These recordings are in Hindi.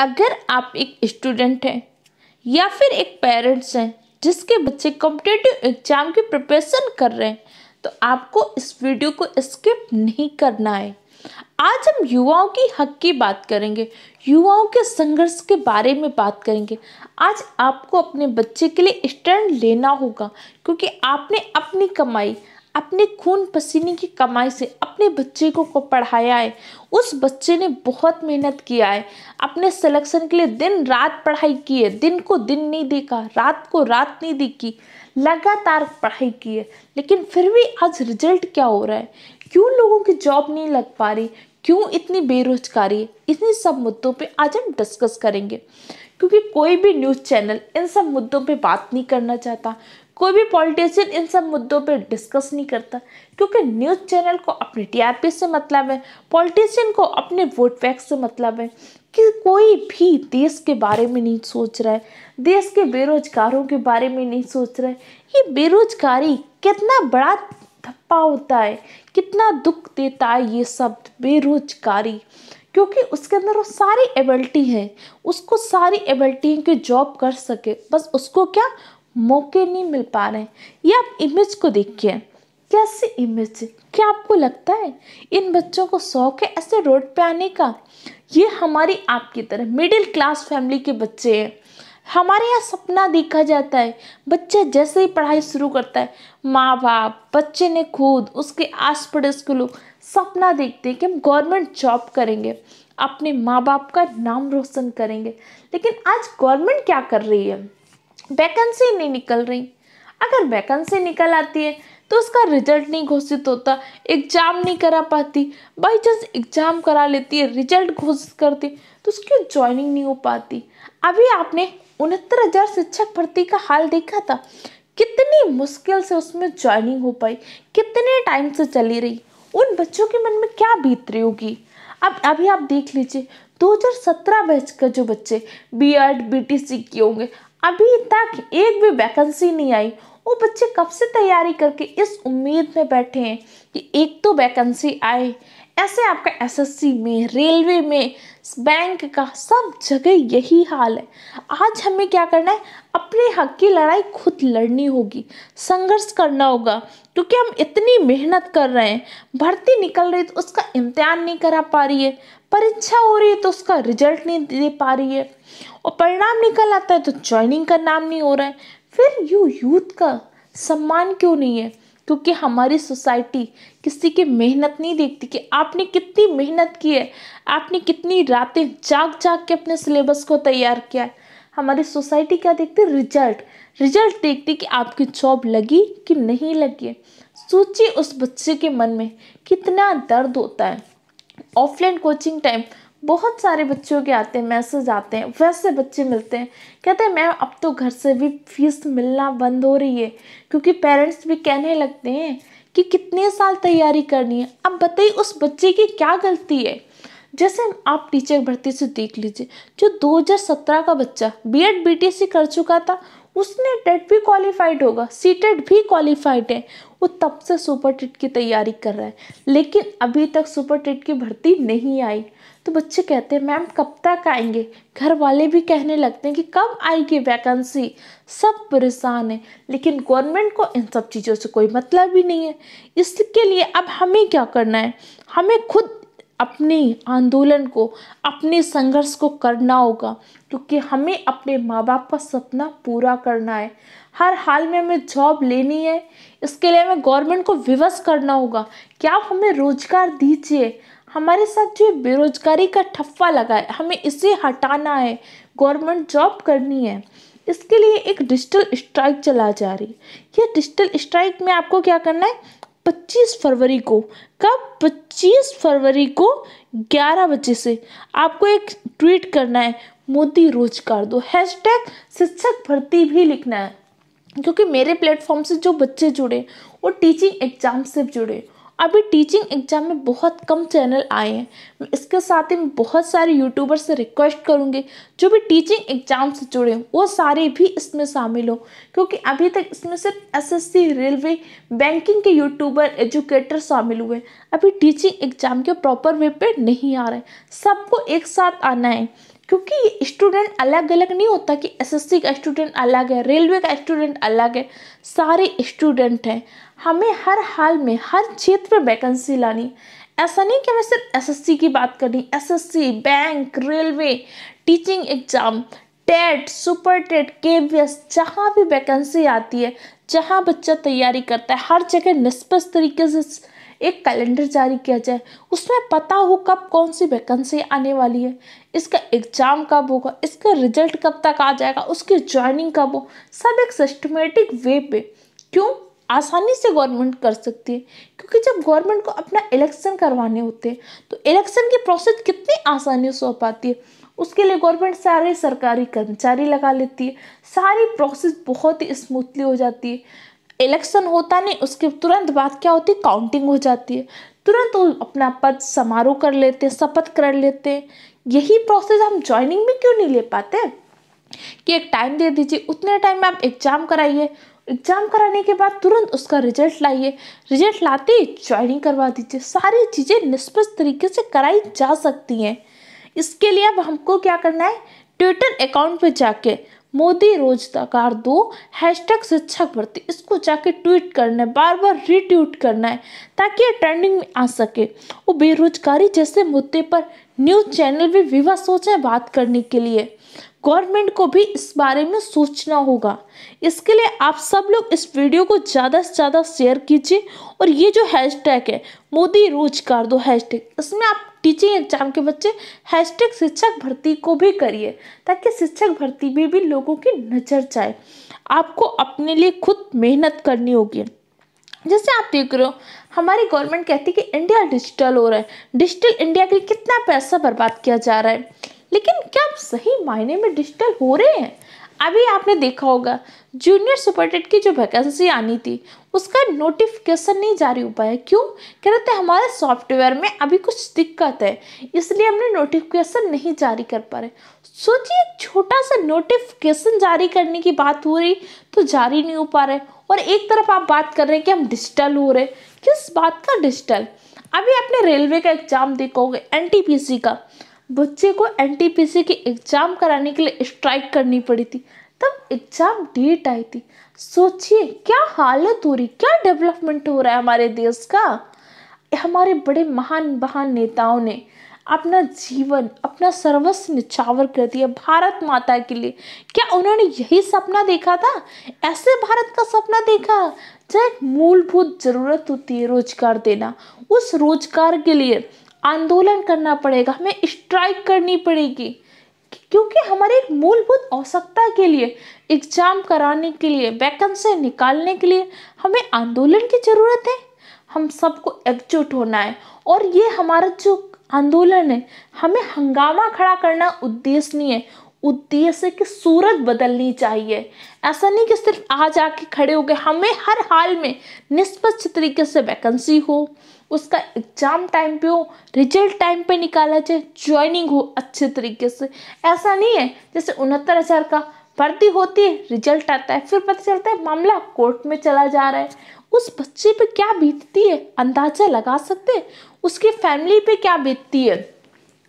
अगर आप एक स्टूडेंट हैं या फिर एक पेरेंट्स हैं जिसके बच्चे कॉम्पिटेटिव एग्जाम की प्रिपरेशन कर रहे हैं तो आपको इस वीडियो को स्किप नहीं करना है आज हम युवाओं की हक की बात करेंगे युवाओं के संघर्ष के बारे में बात करेंगे आज आपको अपने बच्चे के लिए स्टैंड लेना होगा क्योंकि आपने अपनी कमाई अपने खून पसीने की कमाई से अपने बच्चे को, को पढ़ाया है उस बच्चे ने बहुत मेहनत किया है अपने सिलेक्शन के लिए दिन रात पढ़ाई की है दिन को दिन नहीं देखा रात को रात नहीं देखी लगातार पढ़ाई की है लेकिन फिर भी आज रिजल्ट क्या हो रहा है क्यों लोगों की जॉब नहीं लग पा रही क्यों इतनी बेरोजगारी इतनी सब मुद्दों पे आज हम डिस्कस करेंगे क्योंकि कोई भी न्यूज़ चैनल इन सब मुद्दों पे बात नहीं करना चाहता कोई भी पॉलिटिशियन इन सब मुद्दों पर डिस्कस नहीं करता क्योंकि न्यूज़ चैनल को अपने टीआरपी से मतलब है पॉलिटिशियन को अपने वोट बैंक से मतलब है कि कोई भी देश के बारे में नहीं सोच रहा है देश के बेरोजगारों के बारे में नहीं सोच रहा है ये बेरोजगारी कितना बड़ा धप्पा होता है कितना दुख देता है ये शब्द बेरोजगारी क्योंकि उसके अंदर वो सारी एबिलिटी है उसको सारी एबिलिटी है कि जॉब कर सके बस उसको क्या मौके नहीं मिल पा रहे ये आप इमेज को देखिए कैसी इमेज क्या आपको लगता है इन बच्चों को शौक है ऐसे रोड पे आने का ये हमारी आपकी तरह मिडिल क्लास फैमिली के बच्चे हैं हमारे यहाँ सपना देखा जाता है बच्चा जैसे ही पढ़ाई शुरू करता है माँ बाप बच्चे ने खुद उसके आस पड़ोस के लोग सपना देखते हैं कि हम गवर्नमेंट जॉब करेंगे अपने माँ बाप का नाम रोशन करेंगे लेकिन आज गवर्नमेंट क्या कर रही है वैकेंसी नहीं निकल रही अगर वैकेंसी निकल आती है तो उसका रिजल्ट नहीं घोषित होता एग्जाम नहीं करा पाती बाई चांस एग्जाम करा लेती है रिजल्ट घोषित करती तो उसकी ज्वाइनिंग नहीं हो पाती अभी आपने उनहत्तर हजार शिक्षक भर्ती का हाल देखा था कितनी मुश्किल से उसमें ज्वाइनिंग हो पाई कितने टाइम से चली रही उन बच्चों के मन में क्या बीत रही होगी अब अभी आप देख लीजिए 2017 बैच का जो बच्चे B Ed B T C किए होंगे अभी तक एक भी वैकेंसी नहीं आई वो बच्चे कब से तैयारी करके इस उम्मीद में बैठे हैं कि एक तो वैकेंसी आए ऐसे आपका एसएससी में रेलवे में बैंक का सब जगह यही हाल है आज हमें क्या करना है अपने हक की लड़ाई खुद लड़नी होगी संघर्ष करना होगा क्योंकि हम इतनी मेहनत कर रहे हैं भर्ती निकल रही तो उसका इम्तहान नहीं करा पा रही है परीक्षा हो रही है तो उसका रिजल्ट नहीं दे पा रही है और परिणाम निकल आता है तो ज्वाइनिंग का नाम नहीं हो रहा है फिर यू यूथ का सम्मान क्यों नहीं है क्योंकि हमारी सोसाइटी किसी की मेहनत नहीं देखती कि आपने कितनी मेहनत की है आपने कितनी रातें जाग जाग के अपने सिलेबस को तैयार किया है हमारी सोसाइटी क्या देखती है रिजल्ट रिजल्ट देखती कि आपकी जॉब लगी कि नहीं लगी सोचिए उस बच्चे के मन में कितना दर्द होता है ऑफलाइन कोचिंग टाइम बहुत सारे बच्चों के आते हैं मैसेज आते हैं वैसे बच्चे मिलते हैं कहते हैं मैम अब तो घर से भी फीस मिलना बंद हो रही है क्योंकि पेरेंट्स भी कहने लगते हैं कि कितने साल तैयारी करनी है अब बताइए उस बच्चे की क्या गलती है जैसे आप टीचर भर्ती से देख लीजिए जो 2017 का बच्चा बीएड बीटीसी कर चुका था उसने टेट भी क्वालिफाइड होगा सी टेट भी क्वालिफाइड है वो तब से सुपर टेट की तैयारी कर रहा है लेकिन अभी तक सुपर टेट की भर्ती नहीं आई तो बच्चे कहते हैं मैम कब तक आएंगे घर वाले भी कहने लगते हैं कि कब आएगी वैकेंसी सब परेशान है लेकिन गवर्नमेंट को इन सब चीज़ों से कोई मतलब ही नहीं है इसके लिए अब हमें क्या करना है हमें खुद अपने आंदोलन को अपने संघर्ष को करना होगा क्योंकि हमें अपने माँ बाप का सपना पूरा करना है हर हाल में हमें जॉब लेनी है इसके लिए हमें गवर्नमेंट को विवश करना होगा क्या आप हमें रोजगार दीजिए हमारे साथ जो बेरोजगारी का ठप्पा लगा है हमें इसे हटाना है गवर्नमेंट जॉब करनी है इसके लिए एक डिजिटल स्ट्राइक चला जा रही है यह डिजिटल स्ट्राइक में आपको क्या करना है 25 फरवरी को कब 25 फरवरी को 11 बजे से आपको एक ट्वीट करना है मोदी रोजगार दो हैशटैग शिक्षक भर्ती भी लिखना है क्योंकि मेरे प्लेटफॉर्म से जो बच्चे जुड़े वो टीचिंग एग्जाम से जुड़े अभी टीचिंग एग्ज़ाम में बहुत कम चैनल आए हैं मैं इसके साथ ही बहुत सारे यूट्यूबर से रिक्वेस्ट करूँगी जो भी टीचिंग एग्ज़ाम से जुड़े हों वो सारे भी इसमें शामिल हों क्योंकि अभी तक इसमें सिर्फ एसएससी रेलवे बैंकिंग के यूट्यूबर एजुकेटर शामिल हुए अभी टीचिंग एग्ज़ाम के प्रॉपर वे पर नहीं आ रहे सबको एक साथ आना है क्योंकि स्टूडेंट अलग अलग नहीं होता कि एसएससी का स्टूडेंट अलग है रेलवे का स्टूडेंट अलग है सारे स्टूडेंट हैं हमें हर हाल में हर क्षेत्र में वैकेंसी लानी ऐसा नहीं कि हमें सिर्फ एसएससी की बात करनी SSC bank railway teaching exam TET super TET K V S जहाँ भी वैकेंसी आती है जहाँ बच्चा तैयारी करता है हर जगह निष्पक्ष तरीके से एक कैलेंडर जारी किया जाए उसमें पता हो कब कौन सी वैकेंसी आने वाली है इसका एग्ज़ाम कब होगा इसका रिजल्ट कब तक आ जाएगा उसकी ज्वाइनिंग कब हो सब एक सिस्टमेटिक वे पे क्यों आसानी से गवर्नमेंट कर सकती है क्योंकि जब गवर्नमेंट को अपना इलेक्शन करवाने होते हैं तो इलेक्शन की प्रोसेस कितनी आसानी से हो पाती है उसके लिए गवर्नमेंट सारे सरकारी कर्मचारी लगा लेती है सारी प्रोसेस बहुत ही स्मूथली हो जाती है इलेक्शन होता नहीं उसके तुरंत बाद क्या होती है काउंटिंग हो जाती है तुरंत वो अपना पद समारोह कर लेते हैं शपथ कर लेते हैं यही प्रोसेस हम ज्वाइनिंग में क्यों नहीं ले पाते कि एक टाइम दे दीजिए उतने टाइम में आप एग्जाम कराइए एग्जाम कराने के बाद तुरंत उसका रिजल्ट लाइए रिजल्ट लाते ही ज्वाइनिंग करवा दीजिए सारी चीज़ें निष्पक्ष तरीके से कराई जा सकती हैं इसके लिए अब हमको क्या करना है ट्विटर अकाउंट पर जाके मोदी रोजगार दो हैश टैग शिक्षक भर्ती इसको जाके ट्वीट करना है बार बार रीट्वीट करना है ताकि ये ट्रेंडिंग में आ सके वो बेरोजगारी जैसे मुद्दे पर न्यूज़ चैनल भी विवाह सोचें बात करने के लिए गवर्नमेंट को भी इस बारे में सोचना होगा इसके लिए आप सब लोग इस वीडियो को ज़्यादा से ज़्यादा शेयर कीजिए और ये जो हैशटैग है मोदी रोजगार दो हैशटैग इसमें आप टीचिंग एग्जाम के बच्चे हैशटैग शिक्षक भर्ती को भी करिए ताकि शिक्षक भर्ती में भी, भी लोगों की नज़र जाए आपको अपने लिए खुद मेहनत करनी होगी जैसे आप देख रहे हो हमारी गवर्नमेंट कहती है कि इंडिया डिजिटल हो रहा है डिजिटल इंडिया के लिए कितना पैसा बर्बाद किया जा रहा है लेकिन क्या आप सही मायने में डिजिटल हो रहे हैं अभी आपने देखा होगा जूनियर सुपरटेट की जो वैकेंसी आनी थी उसका नोटिफिकेशन नहीं जारी हो पाया क्यों कह रहे थे हमारे सॉफ्टवेयर में अभी कुछ दिक्कत है इसलिए हमने नोटिफिकेशन नहीं जारी कर पा रहे सोचिए एक छोटा सा नोटिफिकेशन जारी करने की बात हो रही तो जारी नहीं हो पा रहे और एक तरफ आप बात कर रहे हैं कि हम डिजिटल हो रहे किस बात का डिजिटल अभी आपने रेलवे का एग्जाम देखा होगा एन का बच्चे को एनटीपीसी की एग्ज़ाम कराने के लिए स्ट्राइक करनी पड़ी थी तब एग्ज़ाम डेट आई थी सोचिए क्या हालत हो रही क्या डेवलपमेंट हो रहा है हमारे देश का हमारे बड़े महान महान नेताओं ने अपना जीवन अपना सर्वस्व निछावर कर दिया भारत माता के लिए क्या उन्होंने यही सपना देखा था ऐसे भारत का सपना देखा जहाँ एक मूलभूत ज़रूरत होती है रोजगार देना उस रोजगार के लिए आंदोलन करना पड़ेगा हमें स्ट्राइक करनी पड़ेगी क्योंकि हमारे एक मूलभूत आवश्यकता के लिए एग्जाम कराने के लिए वैकेंसी निकालने के लिए हमें आंदोलन की ज़रूरत है हम सबको एकजुट होना है और ये हमारा जो आंदोलन है हमें हंगामा खड़ा करना उद्देश्य नहीं है उद्देश्य की सूरत बदलनी चाहिए ऐसा नहीं कि सिर्फ आज आके खड़े हो गए हमें हर हाल में निष्पक्ष तरीके से वैकेंसी हो उसका एग्ज़ाम टाइम पे हो रिजल्ट टाइम पे निकाला जाए ज्वाइनिंग हो अच्छे तरीके से ऐसा नहीं है जैसे उनहत्तर हज़ार का भर्ती होती है रिजल्ट आता है फिर पता चलता है मामला कोर्ट में चला जा रहा है उस बच्चे पे क्या बीतती है अंदाज़ा लगा सकते उसकी फैमिली पे क्या बीतती है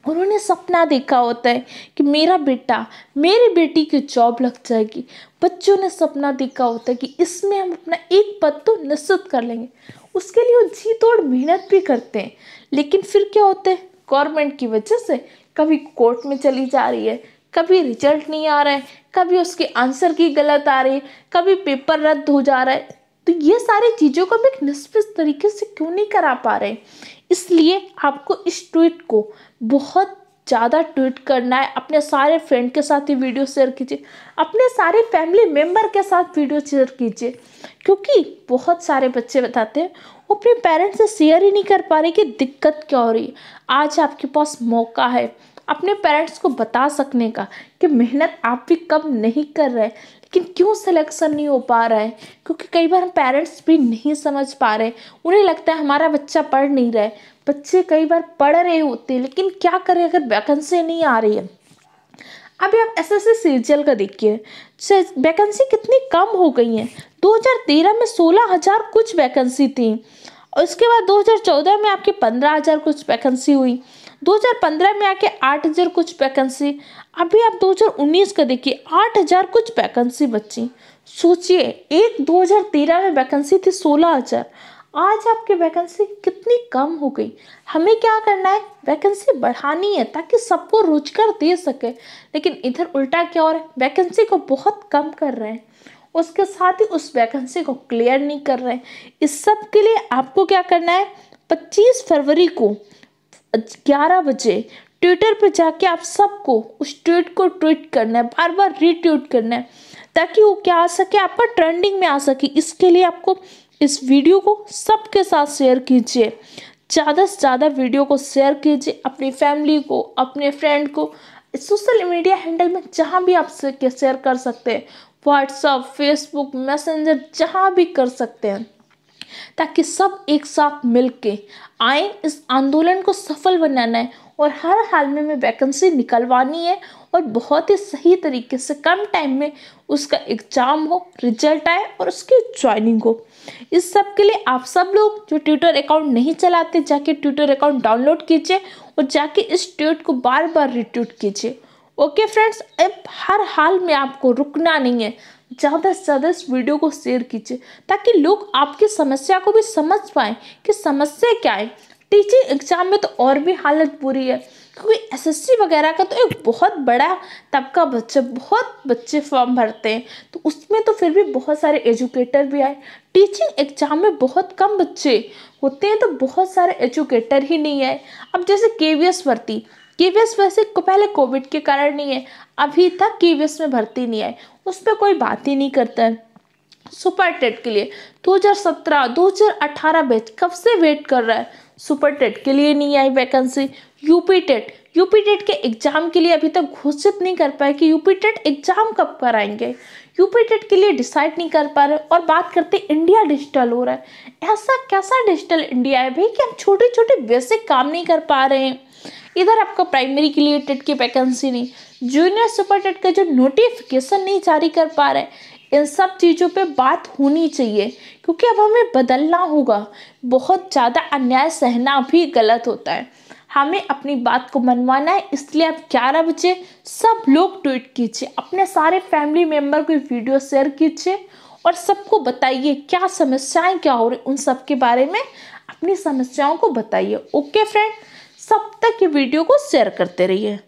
उन्होंने सपना देखा होता है कि मेरा बेटा मेरी बेटी की जॉब लग जाएगी बच्चों ने सपना देखा होता है कि इसमें हम अपना एक पद तो निश्चित कर लेंगे उसके लिए वो जी तोड़ मेहनत भी करते हैं लेकिन फिर क्या होता है गवर्नमेंट की वजह से कभी कोर्ट में चली जा रही है कभी रिजल्ट नहीं आ रहा है कभी उसके आंसर की गलत आ रही है कभी पेपर रद्द हो जा रहा है तो ये सारी चीज़ों को हम एक निष्पक्ष तरीके से क्यों नहीं करा पा रहे इसलिए आपको इस ट्वीट को बहुत ज़्यादा ट्वीट करना है अपने सारे फ्रेंड के साथ ही वीडियो शेयर कीजिए अपने सारे फैमिली मेम्बर के साथ वीडियो शेयर कीजिए क्योंकि बहुत सारे बच्चे बताते हैं वो अपने पेरेंट्स से शेयर ही नहीं कर पा रहे कि दिक्कत क्या हो रही है आज आपके पास मौका है अपने पेरेंट्स को बता सकने का कि मेहनत आप भी कम नहीं कर रहे लेकिन क्यों सिलेक्शन नहीं हो पा रहा है क्योंकि कई बार हम पेरेंट्स भी नहीं समझ पा रहे उन्हें लगता है हमारा बच्चा पढ़ नहीं रहा है बच्चे कई बार पढ़ रहे होते हैं लेकिन क्या करें अगर वैकेंसी नहीं आ रही है अभी आप एस एस सीरियल का देखिए वैकेंसी कितनी कम हो गई है 2013 में 16000 कुछ वैकेंसी थी और उसके बाद 2014 में आपकी 15000 कुछ वैकेंसी हुई 2015 में आके 8000 कुछ वैकेंसी अभी आप 2019 का देखिए 8000 कुछ वैकेंसी बची सोचिए एक 2013 में वैकेंसी थी 16000 आज आपकी वैकेंसी कितनी कम हो गई हमें क्या करना है वैकेंसी बढ़ानी है ताकि सबको रोजगार दे सके लेकिन इधर उल्टा क्या और है वैकेंसी को बहुत कम कर रहे हैं उसके साथ ही उस वैकेंसी को क्लियर नहीं कर रहे हैं इस सब के लिए आपको क्या करना है 25 फरवरी को ग्यारह बजे ट्विटर पर जाके आप सबको उस ट्वीट को ट्वीट करना है बार बार रीट्वीट करना है ताकि वो क्या आ सके आप पर ट्रेंडिंग में आ सके इसके लिए आपको इस वीडियो को सबके साथ शेयर कीजिए ज़्यादा से ज़्यादा वीडियो को शेयर कीजिए अपनी फैमिली को अपने फ्रेंड को सोशल मीडिया हैंडल में जहाँ भी आप शेयर कर सकते हैं व्हाट्सअप फेसबुक मैसेंजर जहाँ भी कर सकते हैं ताकि सब एक साथ मिल के आए इस आंदोलन को सफल बनाना है और हर हाल में मैं वैकेंसी निकलवानी है और बहुत ही सही तरीके से कम टाइम में उसका एग्जाम हो रिजल्ट आए और उसकी ज्वाइनिंग हो इस सब के लिए आप सब लोग जो ट्विटर अकाउंट नहीं चलाते जाके ट्विटर अकाउंट डाउनलोड कीजिए और जाके इस ट्वीट को बार बार रिट्वीट कीजिए ओके फ्रेंड्स अब हर हाल में आपको रुकना नहीं है ज़्यादा से ज़्यादा इस वीडियो को शेयर कीजिए ताकि लोग आपकी समस्या को भी समझ पाएँ कि समस्या क्या है टीचिंग एग्ज़ाम में तो और भी हालत बुरी है क्योंकि एसएससी वगैरह का तो एक बहुत बड़ा तबका बच्चे बहुत बच्चे फॉर्म भरते हैं तो उसमें तो फिर भी बहुत सारे एजुकेटर भी आए टीचिंग एग्जाम में बहुत कम बच्चे होते हैं तो बहुत सारे एजुकेटर ही नहीं आए अब जैसे के भर्ती के वैसे पहले कोविड के कारण नहीं है अभी तक के में भर्ती नहीं आए उस पर कोई बात ही नहीं करता है सुपर टेट के लिए 2017 2018 बैच कब से वेट कर रहा है सुपर टेट के लिए नहीं आई vacancy UP TET UP TET के एग्जाम के लिए अभी तक घोषित नहीं कर पाए कि यूपी टेट एग्जाम कब कराएंगे यूपी टेट के लिए डिसाइड नहीं कर पा रहे और बात करते इंडिया डिजिटल हो रहा है ऐसा कैसा डिजिटल इंडिया है भाई कि हम छोटे छोटे बेसिक काम नहीं कर पा रहे हैं इधर आपका प्राइमरी के लिए टेट की वैकेंसी नहीं जूनियर सुपर टेट का जो नोटिफिकेशन नहीं जारी कर पा रहे इन सब चीज़ों पे बात होनी चाहिए क्योंकि अब हमें बदलना होगा बहुत ज़्यादा अन्याय सहना भी गलत होता है हमें अपनी बात को मनवाना है इसलिए आप ग्यारह बजे सब लोग ट्वीट कीजिए अपने सारे फैमिली मेम्बर को वीडियो शेयर कीजिए और सबको बताइए क्या समस्याएं क्या हो रही उन सब के बारे में अपनी समस्याओं को बताइए ओके फ्रेंड सब तक ये वीडियो को शेयर करते रहिए